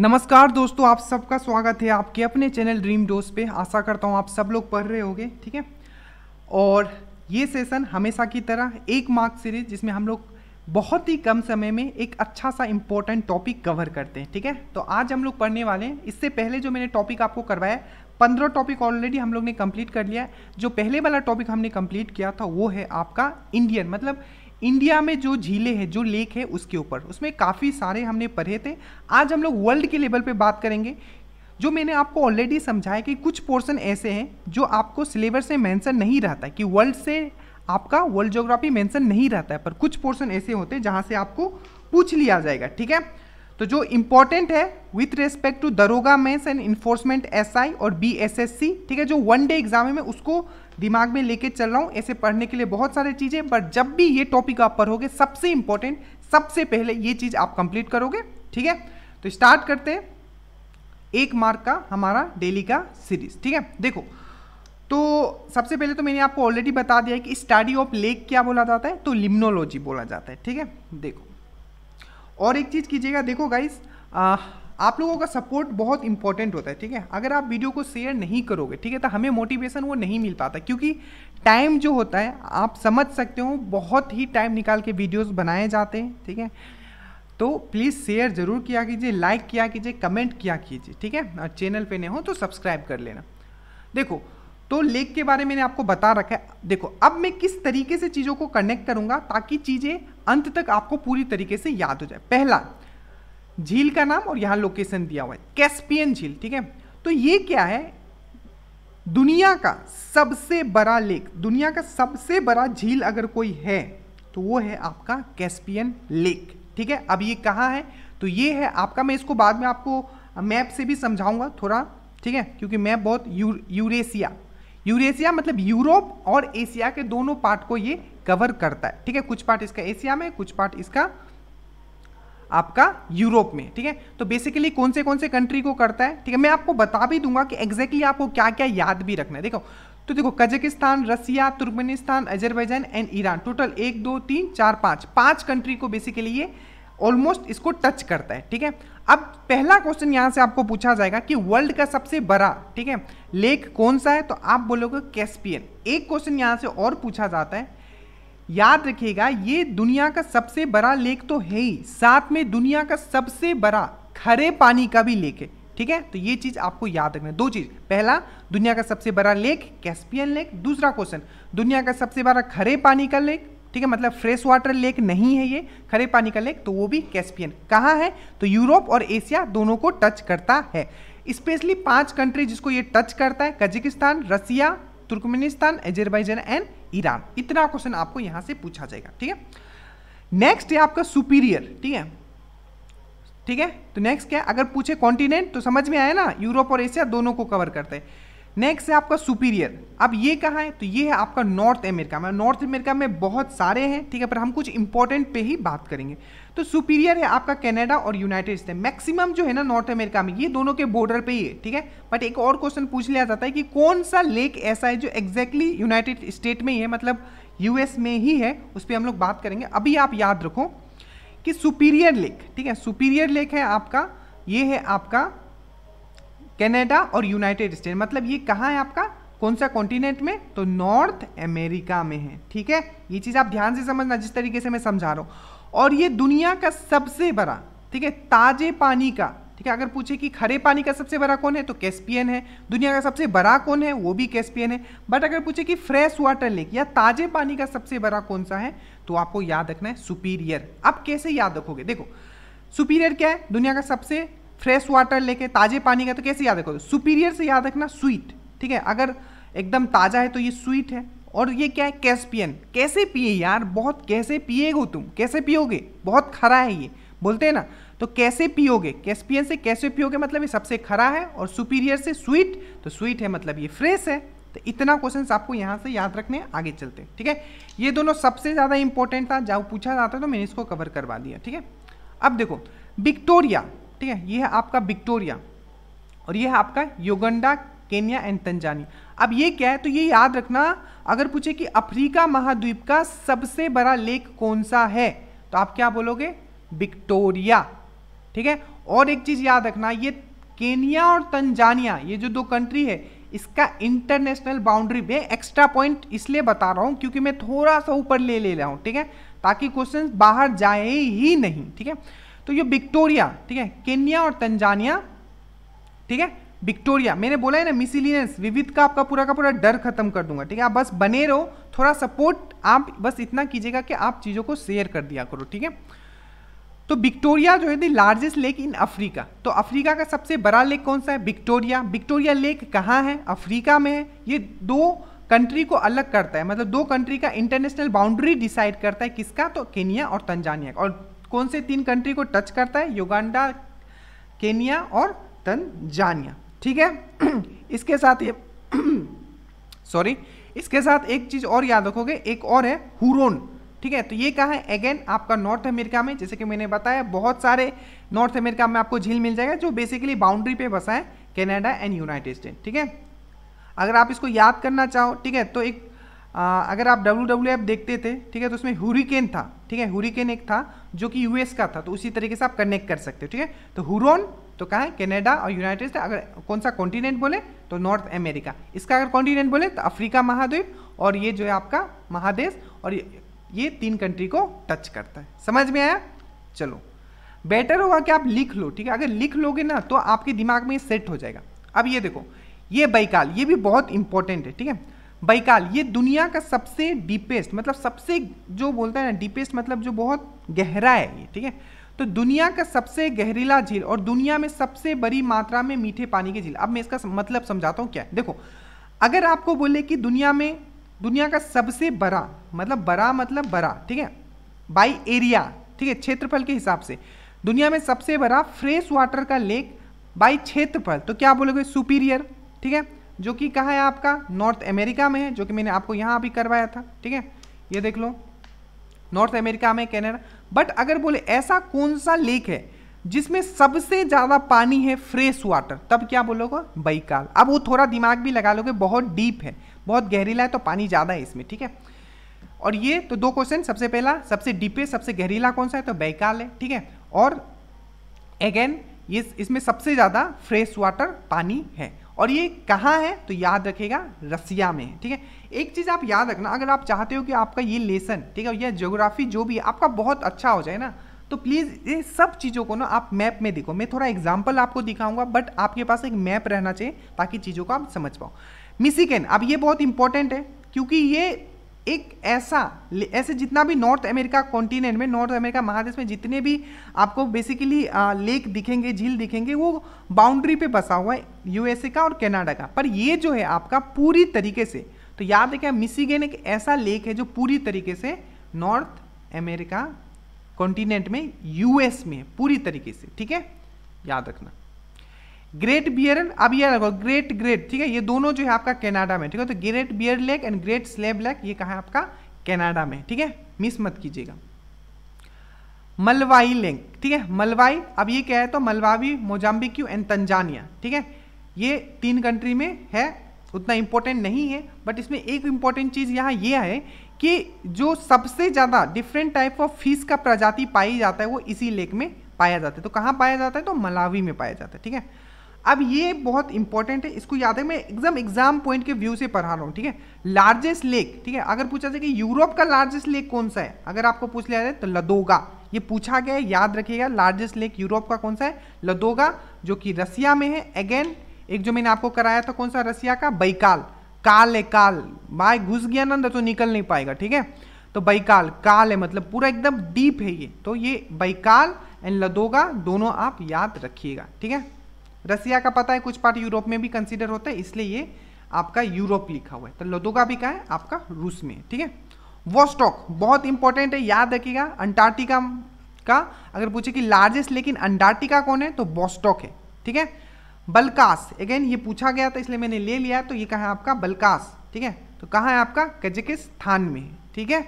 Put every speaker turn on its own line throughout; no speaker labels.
नमस्कार दोस्तों आप सबका स्वागत है आपके अपने चैनल ड्रीम डोज पे आशा करता हूँ आप सब लोग पढ़ रहे होंगे ठीक है और ये सेशन हमेशा की तरह एक मार्क सीरीज जिसमें हम लोग बहुत ही कम समय में एक अच्छा सा इम्पोर्टेंट टॉपिक कवर करते हैं ठीक है तो आज हम लोग पढ़ने वाले हैं इससे पहले जो मैंने टॉपिक आपको करवाया पंद्रह टॉपिक ऑलरेडी हम लोग ने कंप्लीट कर लिया है जो पहले वाला टॉपिक हमने कंप्लीट किया था वो है आपका इंडियन मतलब इंडिया में जो झीलें हैं जो लेक है उसके ऊपर उसमें काफ़ी सारे हमने पढ़े थे आज हम लोग वर्ल्ड के लेवल पे बात करेंगे जो मैंने आपको ऑलरेडी समझाया कि कुछ पोर्शन ऐसे हैं जो आपको सिलेबस में मेंशन नहीं रहता है कि वर्ल्ड से आपका वर्ल्ड जोग्राफी मेंशन नहीं रहता है पर कुछ पोर्शन ऐसे होते हैं जहाँ से आपको पूछ लिया जाएगा ठीक है तो जो इम्पोर्टेंट है विथ रेस्पेक्ट टू दरोगा मेंस एंड इन्फोर्समेंट एसआई और बीएसएससी ठीक है जो वन डे एग्जाम है मैं उसको दिमाग में लेके चल रहा हूँ ऐसे पढ़ने के लिए बहुत सारी चीज़ें बट जब भी ये टॉपिक आप पढ़ोगे सबसे इंपॉर्टेंट सबसे पहले ये चीज़ आप कंप्लीट करोगे ठीक है तो स्टार्ट करते हैं एक मार्क का हमारा डेली का सीरीज ठीक है देखो तो सबसे पहले तो मैंने आपको ऑलरेडी बता दिया है कि स्टडी ऑफ लेक क्या बोला जाता है तो लिम्नोलॉजी बोला जाता है ठीक है देखो और एक चीज़ कीजिएगा देखो गाइस आप लोगों का सपोर्ट बहुत इंपॉर्टेंट होता है ठीक है अगर आप वीडियो को शेयर नहीं करोगे ठीक है तो हमें मोटिवेशन वो नहीं मिल पाता क्योंकि टाइम जो होता है आप समझ सकते हो बहुत ही टाइम निकाल के वीडियोस बनाए जाते हैं ठीक है तो प्लीज़ शेयर ज़रूर किया कीजिए लाइक किया कीजिए कमेंट किया कीजिए ठीक है और चैनल पर नए हो तो सब्सक्राइब कर लेना देखो तो लेक के बारे में मैंने आपको बता रखा है देखो अब मैं किस तरीके से चीज़ों को कनेक्ट करूँगा ताकि चीज़ें अंत तक आपको पूरी तरीके से याद हो जाए पहला झील का नाम और यहाँ लोकेशन दिया हुआ है कैस्पियन झील ठीक है तो ये क्या है दुनिया का सबसे बड़ा लेक दुनिया का सबसे बड़ा झील अगर कोई है तो वो है आपका कैस्पियन लेक ठीक है अब ये कहाँ है तो ये है आपका मैं इसको बाद में आपको मैप से भी समझाऊंगा थोड़ा ठीक है क्योंकि मैप बहुत यू, यूरेशिया यूरेशिया मतलब यूरोप और एशिया के दोनों पार्ट को ये कवर करता है ठीक है कुछ पार्ट इसका एशिया में कुछ पार्ट इसका आपका यूरोप में ठीक है तो बेसिकली कौन से कौन से कंट्री को करता है ठीक है मैं आपको बता भी दूंगा कि एग्जैक्टली exactly आपको क्या क्या याद भी रखना है देखो तो देखो Kazakhstan Russia Turkmenistan Azerbaijan and Iran total एक दो तीन चार पाँच पाँच कंट्री को बेसिकली ये ऑलमोस्ट इसको टच करता है ठीक है अब पहला क्वेश्चन यहाँ से आपको पूछा जाएगा कि वर्ल्ड का सबसे बड़ा ठीक है लेक कौन सा है तो आप बोलोगे कैस्पियन एक क्वेश्चन यहाँ से और पूछा जाता है याद रखिएगा ये दुनिया का सबसे बड़ा लेक तो है ही साथ में दुनिया का सबसे बड़ा खरे पानी का भी लेक है ठीक है तो ये चीज़ आपको याद रखना है दो चीज़ पहला दुनिया का सबसे बड़ा लेक कैस्पियन लेक दूसरा क्वेश्चन दुनिया का सबसे बड़ा खरे पानी का लेक ठीक है मतलब फ्रेश वाटर लेक नहीं है ये खरे पानी का लेक तो वो भी कैस्पियन कहाँ है तो यूरोप और एशिया दोनों को टच करता है स्पेशली पांच कंट्री जिसको ये टच करता है Kazakhstan Russia Turkmenistan Azerbaijan and Iran इतना क्वेश्चन आपको यहां से पूछा जाएगा ठीक है नेक्स्ट है आपका सुपीरियर ठीक है ठीक है तो नेक्स्ट क्या अगर पूछे कॉन्टिनेंट तो समझ में आया ना यूरोप और एशिया दोनों को कवर करते हैं नेक्स्ट है आपका सुपीरियर अब ये कहाँ है तो ये है आपका नॉर्थ अमेरिका में नॉर्थ अमेरिका में बहुत सारे हैं ठीक है पर हम कुछ इंपॉर्टेंट पे ही बात करेंगे तो सुपीरियर है आपका कनाडा और यूनाइटेड स्टेट मैक्सिमम जो है ना नॉर्थ अमेरिका में ये दोनों के बॉर्डर पे ही है ठीक है बट एक और क्वेश्चन पूछ लिया जाता है कि कौन सा लेक ऐसा है जो एग्जैक्टली यूनाइटेड स्टेट में ही है मतलब यूएस में ही है उस पर हम लोग बात करेंगे अभी आप याद रखो कि सुपीरियर लेक ठीक है सुपीरियर लेक है आपका ये है आपका कनाडा और यूनाइटेड स्टेट मतलब ये कहाँ है आपका कौन सा कॉन्टिनेंट में तो नॉर्थ अमेरिका में है ठीक है ये चीज़ आप ध्यान से समझना जिस तरीके से मैं समझा रहा हूँ और ये दुनिया का सबसे बड़ा ठीक है ताजे पानी का ठीक है अगर पूछे कि खरे पानी का सबसे बड़ा कौन है तो कैस्पियन है दुनिया का सबसे बड़ा कौन है वो भी कैस्पियन है बट अगर पूछे कि फ्रेश वाटर लेक या ताजे पानी का सबसे बड़ा कौन सा है तो आपको याद रखना है सुपीरियर आप कैसे याद रखोगे देखो सुपीरियर क्या है दुनिया का सबसे फ्रेश वाटर लेके ताजे पानी का तो कैसे याद रखोगे सुपीरियर से याद रखना स्वीट ठीक है अगर एकदम ताज़ा है तो ये स्वीट है और ये क्या है कैस्पियन कैसे पिए यार बहुत कैसे पिएगो तुम कैसे पियोगे बहुत खरा है ये बोलते हैं ना तो कैसे पियोगे कैस्पियन से कैसे पियोगे मतलब ये सबसे खरा है और सुपीरियर से स्वीट तो स्वीट है मतलब ये फ्रेश है तो इतना क्वेश्चन आपको यहाँ से याद रखने आगे चलते हैं ठीक है ये दोनों सबसे ज़्यादा इंपॉर्टेंट था जब पूछा जाता तो मैंने इसको कवर करवा दिया ठीक है अब देखो विक्टोरिया ठीक है ये है आपका विक्टोरिया और ये है आपका योगंडा केन्या एंड तंजानिया अब ये क्या है तो ये याद रखना अगर पूछे कि अफ्रीका महाद्वीप का सबसे बड़ा लेक कौन सा है तो आप क्या बोलोगे विक्टोरिया ठीक है और एक चीज़ याद रखना ये केनिया और तंजानिया ये जो दो कंट्री है इसका इंटरनेशनल बाउंड्री में एक्स्ट्रा पॉइंट इसलिए बता रहा हूं क्योंकि मैं थोड़ा सा ऊपर ले ले रहा हूं ठीक है ताकि क्वेश्चन बाहर जाए ही नहीं ठीक है तो ये विक्टोरिया ठीक है केन्या और तंजानिया ठीक है विक्टोरिया मैंने बोला है ना मिसिलियंस विविध का आपका पूरा का पूरा डर खत्म कर दूंगा ठीक है आप बस बने रहो थोड़ा सपोर्ट आप बस इतना कीजिएगा कि आप चीज़ों को शेयर कर दिया करो ठीक है तो विक्टोरिया जो है the largest lake in Africa तो अफ्रीका का सबसे बड़ा लेक कौन सा है विक्टोरिया विक्टोरिया लेक कहाँ है अफ्रीका में है ये दो कंट्री को अलग करता है मतलब दो कंट्री का इंटरनेशनल बाउंड्री डिसाइड करता है किसका तो केनिया और तंजानिया और कौन से तीन कंट्री को टच करता है युगांडा केनिया और तंजानिया ठीक है इसके साथ ये सॉरी इसके साथ एक चीज़ और याद रखोगे एक और है हुरोन ठीक है तो ये कहा है अगेन आपका नॉर्थ अमेरिका में जैसे कि मैंने बताया बहुत सारे नॉर्थ अमेरिका में आपको झील मिल जाएगा जो बेसिकली बाउंड्री पे बसा है कैनेडा एंड यूनाइटेड स्टेट ठीक है अगर आप इसको याद करना चाहो ठीक है तो एक आ, अगर आप डब्ल्यू e देखते थे ठीक है तो उसमें हुरिकेन था ठीक है हुरिकेन एक था जो कि यूएस का था तो उसी तरीके से आप कनेक्ट कर सकते हो ठीक है तो हुरोन तो कहाँ है कनाडा और यूनाइटेड स्टेट अगर कौन सा कॉन्टिनेंट बोले तो नॉर्थ अमेरिका इसका अगर कॉन्टिनेंट बोले तो अफ्रीका महाद्वीप और ये जो है आपका महादेश और ये तीन कंट्री को टच करता है समझ में आया चलो बेटर होगा कि आप लिख लो ठीक है अगर लिख लोगे ना तो आपके दिमाग में सेट हो जाएगा अब ये देखो ये बैकाल ये भी बहुत इंपॉर्टेंट है ठीक है बैकाल ये दुनिया का सबसे डीपेस्ट मतलब सबसे जो बोलते हैं ना डीपेस्ट मतलब जो बहुत गहरा है ये ठीक है तो दुनिया का सबसे गहरीला झील और दुनिया में सबसे बड़ी मात्रा में मीठे पानी की झील अब मैं इसका मतलब समझाता हूँ क्या है देखो अगर आपको बोले कि दुनिया में दुनिया का सबसे बड़ा मतलब बड़ा मतलब बड़ा ठीक है बाई एरिया ठीक है क्षेत्रफल के हिसाब से दुनिया में सबसे बड़ा फ्रेश वाटर का लेक बाई क्षेत्रफल तो क्या बोलोगे सुपीरियर ठीक है जो कि कहाँ है आपका नॉर्थ अमेरिका में है जो कि मैंने आपको यहाँ अभी करवाया था ठीक है ये देख लो नॉर्थ अमेरिका में कैनेडा बट अगर बोले ऐसा कौन सा लेक है जिसमें सबसे ज़्यादा पानी है फ्रेश वाटर तब क्या बोलोगे बैकाल अब वो थोड़ा दिमाग भी लगा लोगे बहुत डीप है बहुत गहरीला है तो पानी ज़्यादा है इसमें ठीक है और ये तो दो क्वेश्चन सबसे पहला सबसे डीपेस्ट सबसे गहरीला कौन सा है तो बैकाल है ठीक है और अगेन ये इसमें सबसे ज़्यादा फ्रेश वाटर पानी है और ये कहाँ है तो याद रखेगा रसिया में ठीक है एक चीज़ आप याद रखना अगर आप चाहते हो कि आपका ये लेसन ठीक है या ज्योग्राफी जो भी है आपका बहुत अच्छा हो जाए ना तो प्लीज़ ये सब चीज़ों को ना आप मैप में देखो मैं थोड़ा एग्जाम्पल आपको दिखाऊंगा बट आपके पास एक मैप रहना चाहिए ताकि चीज़ों को आप समझ पाओ मिसिकन अब ये बहुत इंपॉर्टेंट है क्योंकि ये एक ऐसा ऐसे जितना भी नॉर्थ अमेरिका कॉन्टिनेंट में नॉर्थ अमेरिका महादेश में जितने भी आपको बेसिकली लेक दिखेंगे झील दिखेंगे वो बाउंड्री पे बसा हुआ है यूएसए का और कनाडा का पर ये जो है आपका पूरी तरीके से तो याद रखें मिसिगेन एक ऐसा लेक है जो पूरी तरीके से नॉर्थ अमेरिका कॉन्टिनेंट में यूएस में पूरी तरीके से ठीक है याद रखना ग्रेट बियरन अब ये रखो ग्रेट ग्रेट ठीक है ये दोनों जो है आपका कनाडा में ठीक है तो great bear lake and great slave lake ये कहा है आपका कनाडा में ठीक है मिस मत कीजिएगा मलवाई लेक ठीक है मलवाई अब ये क्या है तो मलवावी मोजाम्बिक्यू एंड तंजानिया ठीक है ये तीन कंट्री में है उतना इंपॉर्टेंट नहीं है बट इसमें एक इंपॉर्टेंट चीज़ यहाँ ये है कि जो सबसे ज़्यादा डिफरेंट टाइप ऑफ फिश का प्रजाति पाई जाता है वो इसी लेक में पाया जाता है तो कहाँ पाया जाता है तो मलावी में पाया जाता है ठीक है अब ये बहुत इंपॉर्टेंट है इसको याद है मैं एग्जाम एग्जाम पॉइंट के व्यू से पढ़ा रहा हूँ ठीक है लार्जेस्ट लेक ठीक है अगर पूछा जाए कि यूरोप का लार्जेस्ट लेक कौन सा है अगर आपको पूछ लिया जाए तो लदोगा ये पूछा गया है याद रखिएगा लार्जेस्ट लेक यूरोप का कौन सा है लदोगा जो कि रसिया में है अगेन एक जो मैंने आपको कराया था कौन सा रसिया का बैकाल काल है काल भाई घुस गया ना तो निकल नहीं पाएगा ठीक है तो बैकाल काल है मतलब पूरा एकदम डीप है ये तो ये बैकाल एंड लदोगा दोनों आप याद रखिएगा ठीक है रसिया का पता है कुछ पार्ट यूरोप में भी कंसिडर होता है इसलिए ये आपका यूरोप लिखा हुआ है तो लोदोगा भी कहा है आपका रूस में ठीक है वोस्टॉक बहुत इंपॉर्टेंट है याद रखिएगा अंटार्क्टिका का अगर पूछे कि लार्जेस्ट लेकिन अंटार्क्टिका कौन है तो बोस्टॉक है ठीक है बलकास अगेन ये पूछा गया था इसलिए मैंने ले लिया तो ये कहा है आपका बलकास ठीक है तो कहा है आपका कजकिस्तान में ठीक है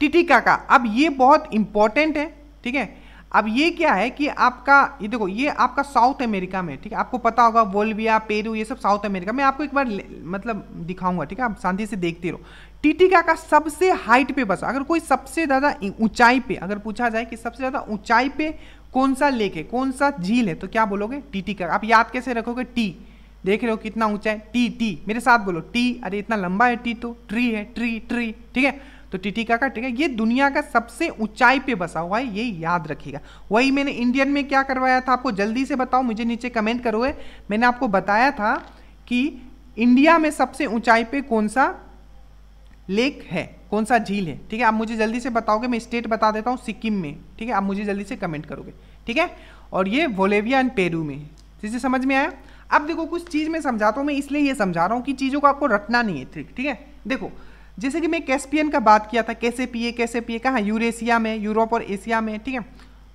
टिटिका का अब ये बहुत इंपॉर्टेंट है ठीक है अब ये क्या है कि आपका ये देखो ये आपका साउथ अमेरिका में ठीक है आपको पता होगा वोल्विया पेरू ये सब साउथ अमेरिका में आपको एक बार मतलब दिखाऊंगा ठीक है आप शांति से देखते रहो टिटिका का सबसे हाइट पे बसा अगर कोई सबसे ज़्यादा ऊंचाई पे अगर पूछा जाए कि सबसे ज़्यादा ऊंचाई पे कौन सा लेक है कौन सा झील है तो क्या बोलोगे का आप याद कैसे रखोगे टी देख रहे हो कितना ऊंचा है टी टी मेरे साथ बोलो टी अरे इतना लंबा है टी तो ट्री है ट्री ट्री ठीक है तो टिटिकाका ठीक है ये दुनिया का सबसे ऊंचाई पे बसा हुआ है ये याद रखिएगा वही मैंने इंडियन में क्या करवाया था आपको जल्दी से बताओ मुझे नीचे कमेंट करोगे मैंने आपको बताया था कि इंडिया में सबसे ऊंचाई पे कौन सा लेक है कौन सा झील है ठीक है आप मुझे जल्दी से बताओगे मैं स्टेट बता देता हूँ सिक्किम में ठीक है आप मुझे जल्दी से कमेंट करोगे ठीक है और ये वोलेविया एंड पेरू में जिसे समझ में आया अब देखो कुछ चीज़ में समझाता हूँ मैं इसलिए ये समझा रहा हूँ कि चीज़ों को आपको रटना नहीं है ठीक ठीक है देखो जैसे कि मैं कैस्पियन का बात किया था कैसे पिए कैसे पिए कहाँ यूरेशिया में यूरोप और एशिया में ठीक है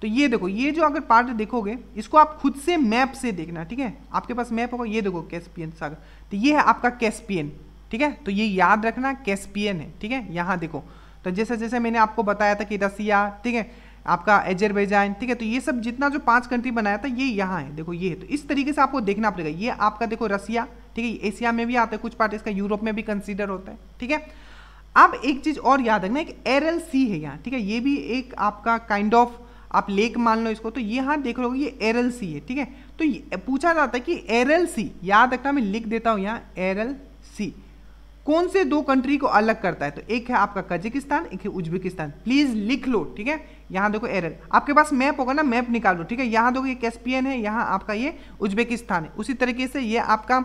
तो ये देखो ये जो अगर पार्ट देखोगे इसको आप खुद से मैप से देखना ठीक है आपके पास मैप होगा ये देखो कैस्पियन सागर तो ये है आपका कैस्पियन ठीक है तो ये याद रखना कैस्पियन है ठीक है यहाँ देखो तो जैसे जैसे मैंने आपको बताया था कि रसिया ठीक है आपका एजरबैजान ठीक है तो ये सब जितना जो पांच कंट्री बनाया था ये यहाँ है देखो ये है तो इस तरीके से आपको देखना पड़ेगा ये आपका देखो रसिया ठीक है एशिया में भी आता है कुछ पार्ट इसका यूरोप में भी कंसिडर होता है ठीक है अब एक चीज और याद रखना एक एल सी है यहाँ ठीक है ये भी एक आपका काइंड ऑफ आप लेक मान लो इसको तो यहाँ देख लो ये एर एल सी है ठीक है तो पूछा जाता है कि एर एल सी याद रखना मैं लिख देता हूँ यहाँ एर एल सी कौन से दो कंट्री को अलग करता है तो एक है आपका कजिकिस्तान एक है उज्बेकिस्तान प्लीज लिख लो ठीक है यहाँ देखो एरल आपके पास मैप होगा ना मैप निकाल लो ठीक है यहाँ देखो ये कैस्पियन है यहाँ आपका ये उज्बेकिस्तान है उसी तरीके से ये आपका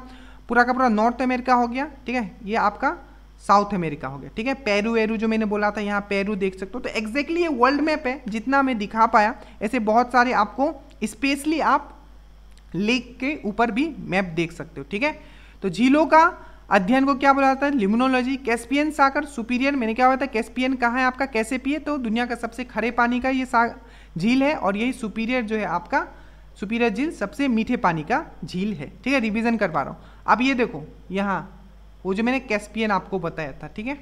पूरा का पूरा नॉर्थ अमेरिका हो गया ठीक है ये आपका साउथ अमेरिका हो गया ठीक है पेरू वेरू जो मैंने बोला था यहाँ पेरू देख सकते हो तो एग्जैक्टली ये वर्ल्ड मैप है जितना मैं दिखा पाया ऐसे बहुत सारे आपको स्पेशली आप लेक के ऊपर भी मैप देख सकते हो ठीक है तो झीलों का अध्ययन को क्या बोला जाता है लिमिनोलॉजी कैस्पियन सागर सुपीरियर मैंने क्या हुआ था कैस्पियन कहाँ है आपका कैसे पिए तो दुनिया का सबसे खरे पानी का ये झील है और यही सुपीरियर जो है आपका सुपीरियर झील सबसे मीठे पानी का झील है ठीक है रिविजन कर पा रहा हूँ अब ये देखो यहाँ वो जो मैंने कैस्पियन आपको बताया था ठीक है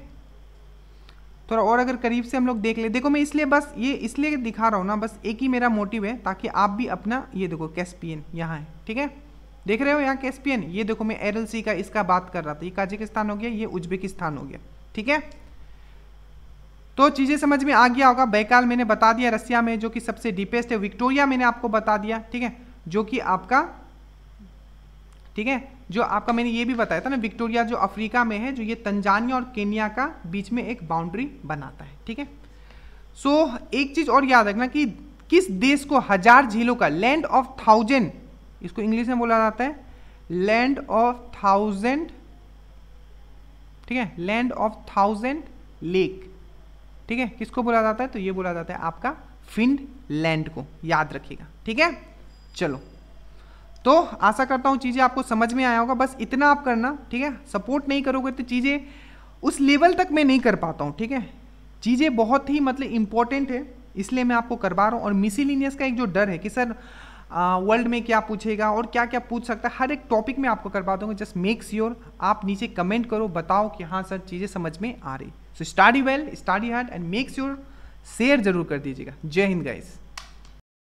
थोड़ा और अगर करीब से हम लोग देख ले देखो मैं इसलिए बस ये इसलिए दिखा रहा हूँ ना बस एक ही मेरा मोटिव है ताकि आप भी अपना ये देखो कैस्पियन यहाँ है ठीक है देख रहे हो यहाँ कैस्पियन ये देखो मैं एरएलसी सी का इसका बात कर रहा था ये काजिकिस्तान हो गया ये उज्बेकिस्तान हो गया ठीक है तो चीज़ें समझ में आ गया होगा बैकाल मैंने बता दिया रसिया में जो कि सबसे डीपेस्ट है विक्टोरिया मैंने आपको बता दिया ठीक है जो कि आपका ठीक है जो आपका मैंने ये भी बताया था ना विक्टोरिया जो अफ्रीका में है जो ये तंजानिया और केनिया का बीच में एक बाउंड्री बनाता है ठीक है सो एक चीज़ और याद रखना कि किस देश को हजार झीलों का लैंड ऑफ थाउजेंड इसको इंग्लिश में बोला जाता है लैंड ऑफ थाउजेंड ठीक है लैंड ऑफ थाउजेंड लेक ठीक है किसको बोला जाता है तो ये बोला जाता है आपका फिनलैंड को याद रखिएगा ठीक है चलो तो आशा करता हूँ चीज़ें आपको समझ में आया होगा बस इतना आप करना ठीक है सपोर्ट नहीं करोगे तो चीज़ें उस लेवल तक मैं नहीं कर पाता हूँ ठीक है चीज़ें बहुत ही मतलब इम्पॉर्टेंट है इसलिए मैं आपको करवा रहा हूँ और मिसिलीनियस का एक जो डर है कि सर वर्ल्ड में क्या पूछेगा और क्या क्या पूछ सकता है हर एक टॉपिक में आपको करवा दूंगा जस्ट मेक श्योर आप नीचे कमेंट करो बताओ कि हाँ सर चीज़ें समझ में आ रही so study well study hard and make sure share जरूर कर दीजिएगा जय हिंद गाइज़